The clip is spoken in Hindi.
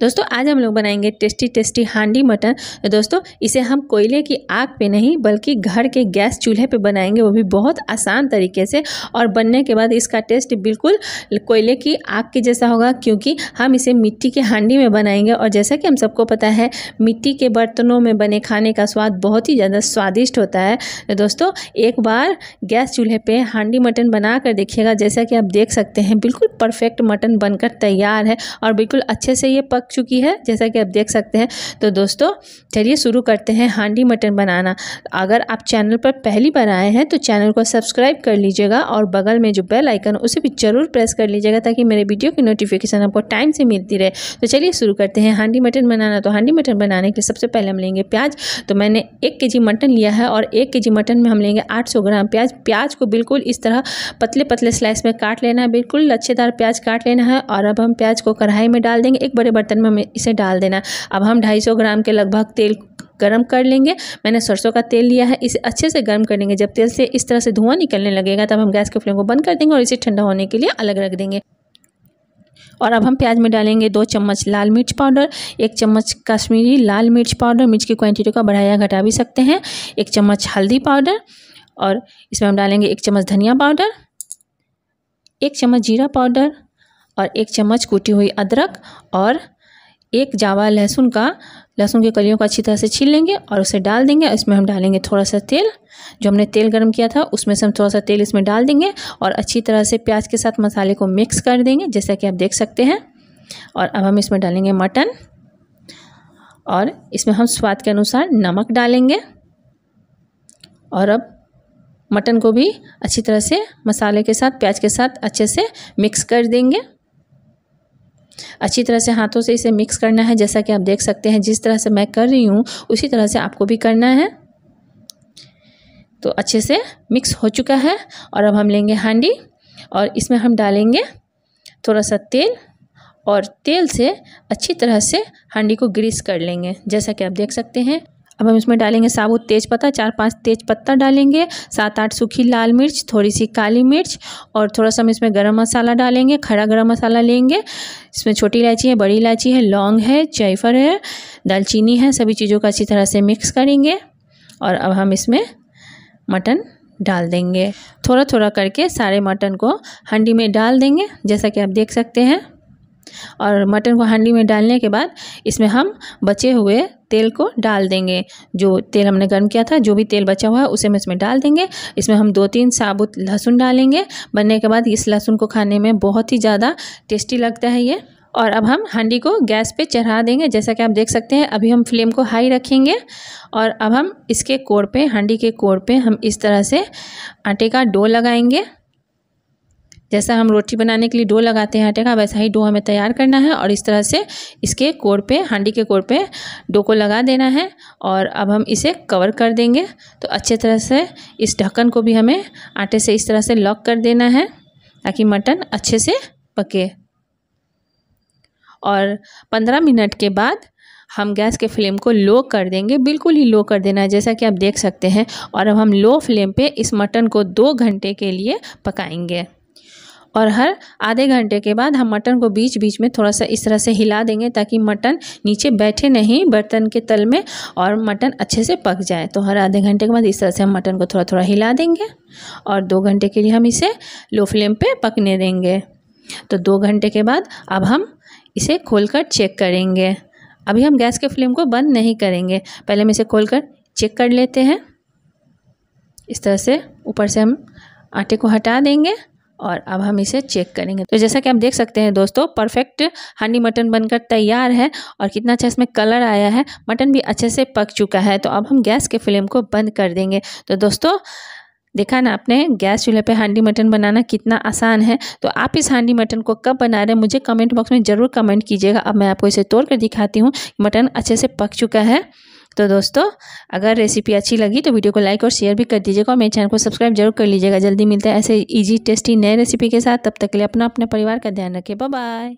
दोस्तों आज हम लोग बनाएंगे टेस्टी टेस्टी हांडी मटन दोस्तों इसे हम कोयले की आग पे नहीं बल्कि घर के गैस चूल्हे पे बनाएंगे वो भी बहुत आसान तरीके से और बनने के बाद इसका टेस्ट बिल्कुल कोयले की आग के जैसा होगा क्योंकि हम इसे मिट्टी के हांडी में बनाएंगे और जैसा कि हम सबको पता है मिट्टी के बर्तनों में बने खाने का स्वाद बहुत ही ज़्यादा स्वादिष्ट होता है तो दोस्तों एक बार गैस चूल्हे पर हांडी मटन बना कर देखिएगा जैसा कि आप देख सकते हैं बिल्कुल परफेक्ट मटन बनकर तैयार है और बिल्कुल अच्छे से ये पक चुकी है जैसा कि आप देख सकते हैं तो दोस्तों चलिए शुरू करते हैं हांडी मटन बनाना अगर आप चैनल पर पहली बार आए हैं तो चैनल को सब्सक्राइब कर लीजिएगा और बगल में जो बेल आइकन उसे भी ज़रूर प्रेस कर लीजिएगा ताकि मेरे वीडियो की नोटिफिकेशन आपको टाइम से मिलती रहे तो चलिए शुरू करते हैं हांडी मटन बनाना तो हांडी मटन बनाने के लिए सबसे पहले हम लेंगे प्याज तो मैंने एक के मटन लिया है और एक के मटन में हम लेंगे आठ ग्राम प्याज प्याज को बिल्कुल इस तरह पतले पतले स्लाइस में काट लेना है बिल्कुल लच्छेदार प्याज काट लेना है और अब हम प्याज को कढ़ाई में डाल देंगे एक बड़े बर्तन बर्तन में हमें इसे डाल देना अब हम 250 ग्राम के लगभग तेल गर्म कर लेंगे मैंने सरसों का तेल लिया है इसे अच्छे से गर्म कर लेंगे जब तेल से इस तरह से धुआं निकलने लगेगा तब हम गैस के फ्लेम को बंद कर देंगे और इसे ठंडा होने के लिए अलग रख देंगे और अब हम प्याज में डालेंगे दो चम्मच लाल मिर्च पाउडर एक चम्मच कश्मीरी लाल मिर्च पाउडर मिर्च की क्वांटिटी का बढ़ाया घटा भी सकते हैं एक चम्मच हल्दी पाउडर और इसमें हम डालेंगे एक चम्मच धनिया पाउडर एक चम्मच जीरा पाउडर और एक चम्मच कूटी हुई अदरक और एक जावा लहसुन का लहसुन की कलियों को अच्छी तरह से छील लेंगे और उसे डाल देंगे इसमें हम डालेंगे थोड़ा सा तेल जो हमने तेल गर्म किया था उसमें से हम थोड़ा सा तेल इसमें डाल देंगे और अच्छी तरह से प्याज के साथ मसाले को मिक्स कर देंगे जैसा कि आप देख सकते हैं और अब हम इसमें डालेंगे मटन और इसमें हम स्वाद के अनुसार नमक डालेंगे और अब मटन को भी अच्छी तरह से मसाले के साथ प्याज के साथ अच्छे से मिक्स कर देंगे अच्छी तरह से हाथों से इसे मिक्स करना है जैसा कि आप देख सकते हैं जिस तरह से मैं कर रही हूँ उसी तरह से आपको भी करना है तो अच्छे से मिक्स हो चुका है और अब हम लेंगे हांडी और इसमें हम डालेंगे थोड़ा सा तेल और तेल से अच्छी तरह से हांडी को ग्रीस कर लेंगे जैसा कि आप देख सकते हैं अब हम इसमें डालेंगे साबुत तेज पत्ता चार पांच तेज पत्ता डालेंगे सात आठ सूखी लाल मिर्च थोड़ी सी काली मिर्च और थोड़ा सा हम इसमें गरम मसाला डालेंगे खड़ा गरम मसाला लेंगे इसमें छोटी इलायची है बड़ी इलायची है लौंग है जयफर है दालचीनी है सभी चीज़ों का अच्छी तरह से मिक्स करेंगे और अब हम इसमें मटन डाल देंगे थोड़ा थोड़ा करके सारे मटन को हंडी में डाल देंगे जैसा कि आप देख सकते हैं और मटन को हांडी में डालने के बाद इसमें हम बचे हुए तेल को डाल देंगे जो तेल हमने गर्म किया था जो भी तेल बचा हुआ है उसे हम इसमें डाल देंगे इसमें हम दो तीन साबुत लहसुन डालेंगे बनने के बाद इस लहसुन को खाने में बहुत ही ज़्यादा टेस्टी लगता है ये और अब हम हांडी को गैस पे चढ़ा देंगे जैसा कि आप देख सकते हैं अभी हम फ्लेम को हाई रखेंगे और अब हम इसके कोर पे हांडी के कोर पे हम इस तरह से आटे का डो लगाएंगे जैसा हम रोटी बनाने के लिए डो लगाते हैं आटे का वैसा ही डो हमें तैयार करना है और इस तरह से इसके कोर पे हांडी के कोर पे डो को लगा देना है और अब हम इसे कवर कर देंगे तो अच्छे तरह से इस ढक्कन को भी हमें आटे से इस तरह से लॉक कर देना है ताकि मटन अच्छे से पके और पंद्रह मिनट के बाद हम गैस के फ्लेम को लो कर देंगे बिल्कुल ही लो कर देना है जैसा कि आप देख सकते हैं और अब हम लो फ्लेम पे इस मटन को दो घंटे के लिए पकाएंगे और हर आधे घंटे के बाद हम मटन को बीच बीच में थोड़ा सा इस तरह से हिला देंगे ताकि मटन नीचे बैठे नहीं बर्तन के तल में और मटन अच्छे से पक जाए तो हर आधे घंटे के बाद इस तरह से हम मटन को थोड़ा थोड़ा हिला देंगे और दो घंटे के लिए हम इसे लो फ्लेम पे पकने देंगे तो दो घंटे के बाद अब हम इसे खोल कर चेक करेंगे अभी हम गैस के फ्लेम को बंद नहीं करेंगे पहले हम इसे खोल कर चेक कर लेते हैं इस तरह से ऊपर से हम आटे को हटा देंगे और अब हम इसे चेक करेंगे तो जैसा कि आप देख सकते हैं दोस्तों परफेक्ट हनी मटन बनकर तैयार है और कितना अच्छा इसमें कलर आया है मटन भी अच्छे से पक चुका है तो अब हम गैस के फ्लेम को बंद कर देंगे तो दोस्तों देखा ना आपने गैस चूल्हे पे हांडी मटन बनाना कितना आसान है तो आप इस हांडी मटन को कब बना रहे हैं मुझे कमेंट बॉक्स में ज़रूर कमेंट कीजिएगा अब मैं आपको इसे तोड़ कर दिखाती हूँ मटन अच्छे से पक चुका है तो दोस्तों अगर रेसिपी अच्छी लगी तो वीडियो को लाइक और शेयर भी कर दीजिएगा और मेरे चैनल को सब्सक्राइब जरूर कर लीजिएगा जल्दी मिलता है ऐसे ईजी टेस्टी नए रेसिपी के साथ तब तक के लिए अपना अपने परिवार का ध्यान रखें बाय